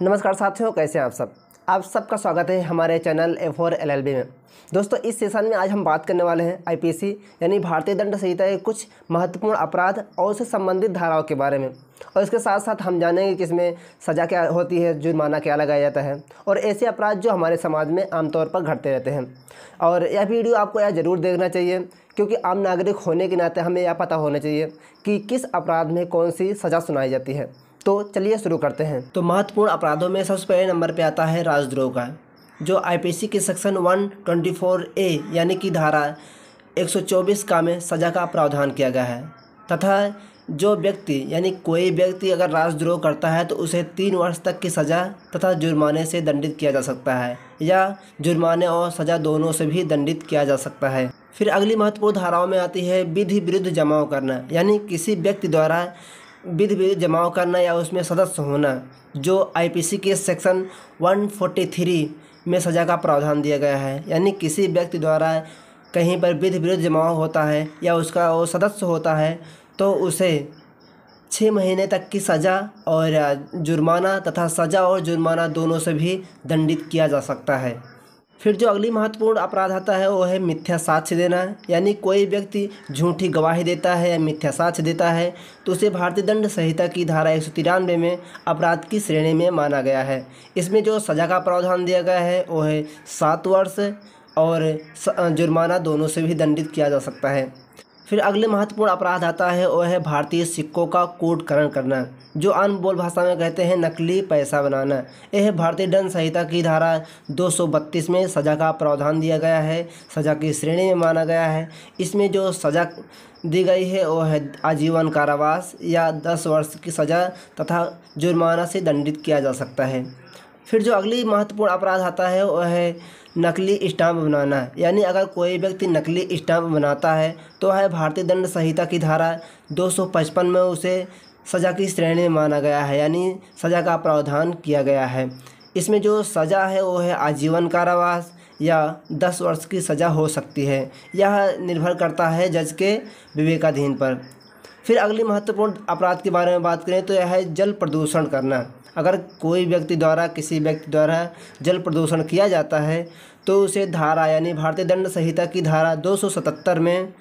नमस्कार साथियों कैसे हैं आप सब आप सबका स्वागत है हमारे चैनल ए फोर एल में दोस्तों इस सेशन में आज हम बात करने वाले हैं आईपीसी यानी भारतीय दंड संहिता के कुछ महत्वपूर्ण अपराध और उससे संबंधित धाराओं के बारे में और इसके साथ साथ हम जानेंगे कि इसमें सज़ा क्या होती है जुर्माना क्या लगाया जाता है और ऐसे अपराध जो हमारे समाज में आमतौर पर घटते रहते हैं और यह वीडियो आपको यह ज़रूर देखना चाहिए क्योंकि आम नागरिक होने के नाते हमें यह पता होना चाहिए कि किस अपराध में कौन सी सज़ा सुनाई जाती है तो चलिए शुरू करते हैं तो महत्वपूर्ण अपराधों में सबसे पहले नंबर पर आता है राजद्रोह का जो आईपीसी के सेक्शन 124 ए यानी कि धारा 124 का में सज़ा का प्रावधान किया गया है तथा जो व्यक्ति यानी कोई व्यक्ति अगर राजद्रोह करता है तो उसे तीन वर्ष तक की सज़ा तथा जुर्माने से दंडित किया जा सकता है या जुर्माने और सज़ा दोनों से भी दंडित किया जा सकता है फिर अगली महत्वपूर्ण धाराओं में आती है विधि विरुद्ध जमाव करना यानी किसी व्यक्ति द्वारा विधि विधि जमाव करना या उसमें सदस्य होना जो आईपीसी के सेक्शन 143 में सजा का प्रावधान दिया गया है यानी किसी व्यक्ति द्वारा कहीं पर विधि विरुद्ध जमाव होता है या उसका वो सदस्य होता है तो उसे छः महीने तक की सज़ा और जुर्माना तथा सज़ा और जुर्माना दोनों से भी दंडित किया जा सकता है फिर जो अगली महत्वपूर्ण अपराध आता है वो है मिथ्या साक्ष्य देना यानी कोई व्यक्ति झूठी गवाही देता है या मिथ्या साक्ष्य देता है तो उसे भारतीय दंड संहिता की धारा एक में अपराध की श्रेणी में माना गया है इसमें जो सज़ा का प्रावधान दिया गया है वो है सात वर्ष और जुर्माना दोनों से भी दंडित किया जा सकता है फिर अगले महत्वपूर्ण अपराध आता है वह है भारतीय सिक्कों का कोटकरण करना जो अन्य बोल भाषा में कहते हैं नकली पैसा बनाना यह भारतीय दंड संहिता की धारा 232 में सज़ा का प्रावधान दिया गया है सज़ा की श्रेणी में माना गया है इसमें जो सज़ा दी गई है वह है आजीवन कारावास या 10 वर्ष की सज़ा तथा जुर्माना से दंडित किया जा सकता है फिर जो अगली महत्वपूर्ण अपराध आता है वह है नकली स्टाम्प बनाना यानी अगर कोई व्यक्ति नकली स्टाम्प बनाता है तो वह भारतीय दंड संहिता की धारा 255 में उसे सज़ा की श्रेणी में माना गया है यानी सज़ा का प्रावधान किया गया है इसमें जो सज़ा है वो है आजीवन कारावास या दस वर्ष की सज़ा हो सकती है यह निर्भर करता है जज के विवेकाधीन पर फिर अगली महत्वपूर्ण अपराध के बारे में बात करें तो यह है जल प्रदूषण करना अगर कोई व्यक्ति द्वारा किसी व्यक्ति द्वारा जल प्रदूषण किया जाता है तो उसे धारा यानी भारतीय दंड संहिता की धारा 277 में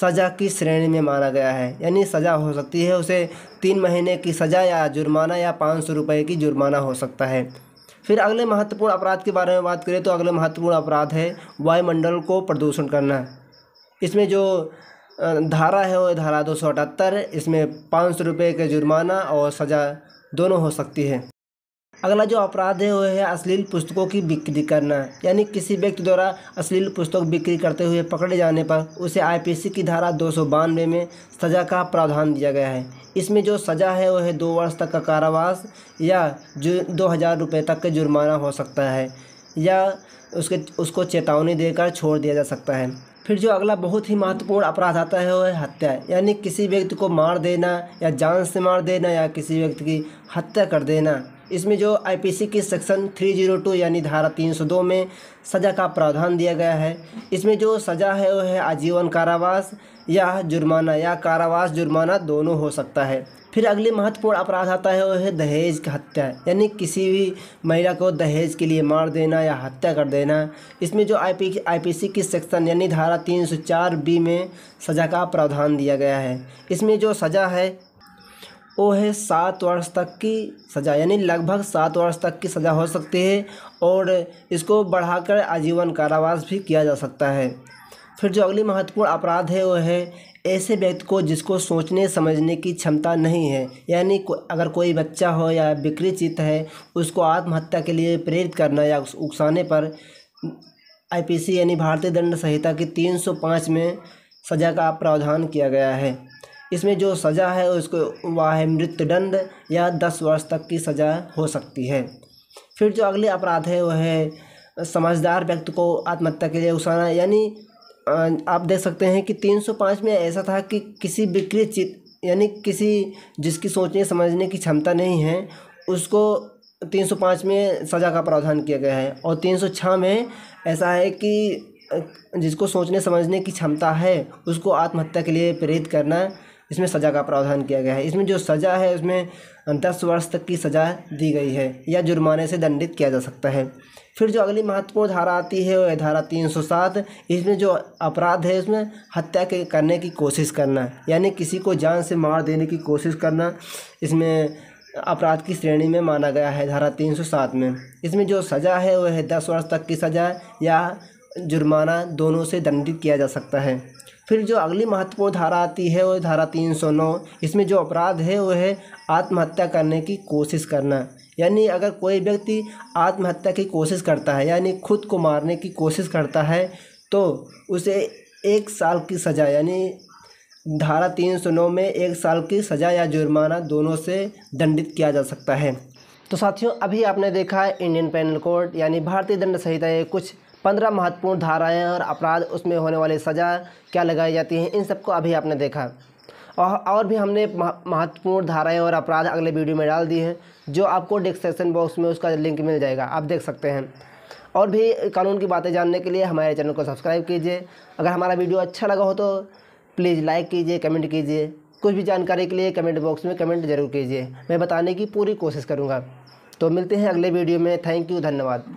सज़ा की श्रेणी में माना गया है यानी सज़ा हो सकती है उसे तीन महीने की सज़ा या जुर्माना या पाँच सौ रुपये की जुर्माना हो सकता है फिर अगले महत्वपूर्ण अपराध के बारे में बात करें तो अगले महत्वपूर्ण अपराध है वायुमंडल को प्रदूषण करना इसमें जो धारा है वो धारा दो सौ अठहत्तर इसमें पाँच सौ रुपये का जुर्माना और सज़ा दोनों हो सकती है अगला जो अपराध है वह है अश्लील पुस्तकों की बिक्री करना यानी किसी व्यक्ति द्वारा अश्लील पुस्तक बिक्री करते हुए पकड़े जाने पर उसे आईपीसी की धारा दो में सज़ा का प्रावधान दिया गया है इसमें जो सज़ा है वह है दो वर्ष तक का कारावास या जो दो हज़ार रुपये तक का जुर्माना हो सकता है या उसके उसको चेतावनी देकर छोड़ दिया जा सकता है फिर जो अगला बहुत ही महत्वपूर्ण अपराध आता है वो है हत्या यानी किसी व्यक्ति को मार देना या जान से मार देना या किसी व्यक्ति की हत्या कर देना इसमें जो आईपीसी की सेक्शन 302 यानी धारा 302 में सज़ा का प्रावधान दिया गया है इसमें जो सज़ा है वो है आजीवन कारावास या जुर्माना या कारावास जुर्माना दोनों हो सकता है फिर अगले महत्वपूर्ण अपराध आता है वह है दहेज की हत्या यानी किसी भी महिला को दहेज के लिए मार देना या हत्या कर देना इसमें जो I P I P C की सेक्शन यानी धारा तीन सौ चार बी में सज़ा का प्रावधान दिया गया है इसमें जो सज़ा है वो है सात वर्ष तक की सज़ा यानी लगभग सात वर्ष तक की सज़ा हो सकती है और इसको बढ़ाकर आजीवन कारावास भी किया जा सकता है फिर जो अगली महत्वपूर्ण अपराध है वो है ऐसे व्यक्ति को जिसको सोचने समझने की क्षमता नहीं है यानी को अगर कोई बच्चा हो या बिक्री चित्त है उसको आत्महत्या के लिए प्रेरित करना या उकसाने पर आईपीसी यानी भारतीय दंड संहिता की 305 में सज़ा का प्रावधान किया गया है इसमें जो सज़ा है उसको वह है मृत्युदंड या दस वर्ष तक की सज़ा हो सकती है फिर जो अगले अपराध है वह है समझदार व्यक्ति को आत्महत्या के लिए उकसाना यानी आप देख सकते हैं कि 305 में ऐसा था कि किसी विकृत चित यानी किसी जिसकी सोचने समझने की क्षमता नहीं है उसको 305 में सज़ा का प्रावधान किया गया है और 306 में ऐसा है कि जिसको सोचने समझने की क्षमता है उसको आत्महत्या के लिए प्रेरित करना इसमें सज़ा का प्रावधान किया गया है इसमें जो सज़ा है उसमें दस वर्ष तक की सज़ा दी गई है या जुर्माने से दंडित किया जा सकता है फिर जो अगली महत्वपूर्ण धारा आती है वह है धारा तीन सौ सात इसमें जो अपराध है उसमें हत्या के करने की कोशिश करना यानी किसी को जान से मार देने की कोशिश करना इसमें अपराध की श्रेणी में माना गया है धारा तीन सौ सात में इसमें जो सज़ा है वह है दस वर्ष तक की सज़ा या जुर्माना दोनों से दंडित किया जा सकता है फिर जो अगली महत्वपूर्ण धारा आती है वो धारा तीन सौ नौ इसमें जो अपराध है वो है आत्महत्या करने की कोशिश करना यानी अगर कोई व्यक्ति आत्महत्या की कोशिश करता है यानी खुद को मारने की कोशिश करता है तो उसे एक साल की सज़ा यानी धारा तीन सौ नौ में एक साल की सज़ा या जुर्माना दोनों से दंडित किया जा सकता है तो साथियों अभी आपने देखा है इंडियन पेनल कोड यानी भारतीय दंड संहिता के कुछ पंद्रह महत्वपूर्ण धाराएं और अपराध उसमें होने वाली सज़ा क्या लगाई जाती है इन सबको अभी आपने देखा और और भी हमने महत्वपूर्ण धाराएं और अपराध अगले वीडियो में डाल दिए हैं जो आपको डिस्क्रिप्शन बॉक्स में उसका लिंक मिल जाएगा आप देख सकते हैं और भी कानून की बातें जानने के लिए हमारे चैनल को सब्सक्राइब कीजिए अगर हमारा वीडियो अच्छा लगा हो तो प्लीज़ लाइक कीजिए कमेंट कीजिए कुछ भी जानकारी के लिए कमेंट बॉक्स में कमेंट जरूर कीजिए मैं बताने की पूरी कोशिश करूँगा तो मिलते हैं अगले वीडियो में थैंक यू धन्यवाद